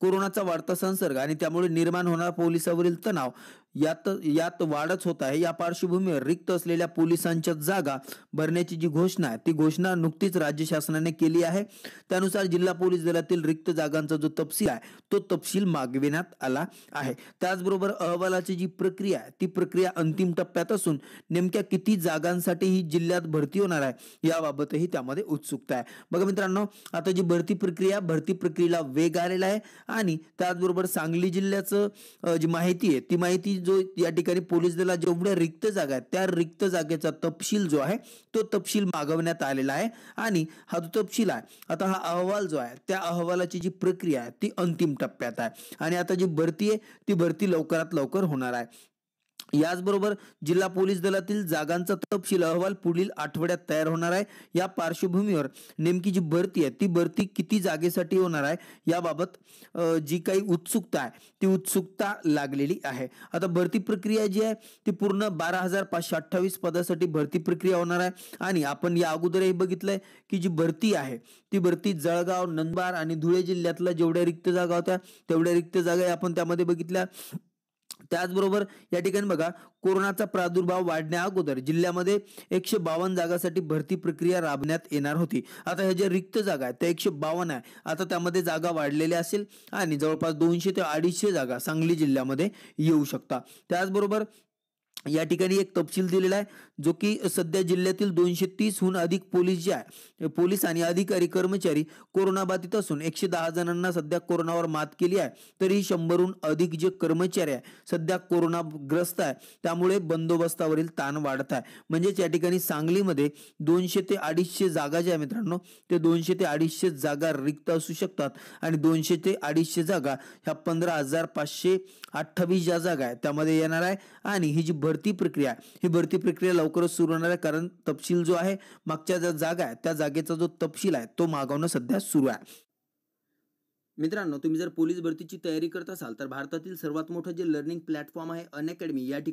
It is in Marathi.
कोरोनाचा वाढता संसर्ग आणि त्यामुळे निर्माण होणारा पोलिसावरील तणाव यात यात वाढच होत आहे या पार्श्वभूमीवर रिक्त असलेल्या पोलिसांच्या जागा भरण्याची जी घोषणा आहे ती घोषणा नुकतीच राज्य शासनाने केली आहे त्यानुसार जिल्हा पोलीस दलातील रिक्त जागांचा जो तपशील आहे तो तपशील मागविण्यात आला आहे त्याचबरोबर अहवालाची जी प्रक्रिया आहे ती प्रक्रिया अंतिम टप्प्यात असून नेमक्या किती जागांसाठी ही जिल्ह्यात भरती होणार आहे याबाबतही त्यामध्ये उत्सुकता आहे बघा मित्रांनो आता जी भरती प्रक्रिया भरती प्रक्रियेला वेग आलेला आहे आणि त्याचबरोबर सांगली जिल्ह्याचं जी माहिती आहे ती माहिती जो या ठिकाणी पोलीस दला जेवढ्या रिक्त जागा आहेत त्या रिक्त जागेचा तपशील जो आहे तो तपशील मागवण्यात आलेला आहे आणि हा जो तपशील आहे आता हा अहवाल जो आहे त्या अहवालाची जी प्रक्रिया आहे ती अंतिम टप्प्यात आहे आणि आता जी भरती आहे ती भरती लवकरात लवकर होणार आहे याचबरोबर जिल्हा पोलीस दलातील जागांचा तपशील अहवाल पुढील आठवड्यात तयार होणार आहे या पार्श्वभूमीवर नेमकी जी भरती आहे ती भरती किती जागेसाठी होणार आहे याबाबत जी काही उत्सुकता आहे ती उत्सुकता लागलेली आहे आता भरती प्रक्रिया जी आहे ती पूर्ण बारा हजार पाचशे अठ्ठावीस पदासाठी भरती प्रक्रिया होणार आहे आणि आपण या अगोदरही बघितलंय की जी भरती आहे ती भरती जळगाव नंदबार आणि धुळे जिल्ह्यातल्या जेवढ्या रिक्त जागा होत्या तेवढ्या रिक्त जागा आपण त्यामध्ये बघितल्या त्याचबरोबर या ठिकाणी बघा कोरोनाचा प्रादुर्भाव वाढण्या अगोदर जिल्ह्यामध्ये एकशे बावन्न जागासाठी भरती प्रक्रिया राबण्यात येणार होती आता ह्या जे रिक्त जागा आहेत त्या एकशे बावन्न आहे आता त्यामध्ये जागा वाढलेल्या असेल आणि जवळपास दोनशे ते अडीचशे जागा सांगली जिल्ह्यामध्ये येऊ शकता त्याचबरोबर या ठिकाणी एक तपशील दिलेला आहे जो की सध्या जिल्ह्यातील दोनशे तीसहून अधिक पोलीस जे आहे पोलीस आणि अधिकारी कर्मचारी कोरोनाबाधित असून एकशे दहा जणांना सध्या कोरोनावर मात केली आहे तरी शंभरहून अधिक जे कर्मचारी आहे सध्या कोरोनाग्रस्त आहे त्यामुळे बंदोबस्तावरील ताण वाढत आहे म्हणजेच या ठिकाणी सांगलीमध्ये दोनशे ते अडीचशे जागा ज्या मित्रांनो ते दोनशे ते अडीचशे जागा रिक्त असू शकतात आणि दोनशे ते अडीचशे जागा ह्या पंधरा हजार पाचशे अठ्ठावीस ज्या जागा आहेत त्यामध्ये येणार आहे आणि ही जी भरती प्रक्रिया ही भरती प्रक्रिया लवकरच सुरू होणार आहे कारण तपशील जो आहे मागच्या ज्या जागा आहे त्या जागेचा जो तपशील आहे तो मागवणं सध्या सुरू आहे मित्रांनो तुम्ही जर पोलीस भरतीची तयारी करत असाल तर भारतातील सर्वात मोठं जे लर्निंग प्लॅटफॉर्म आहे अनअकॅडमी या ठिकाणी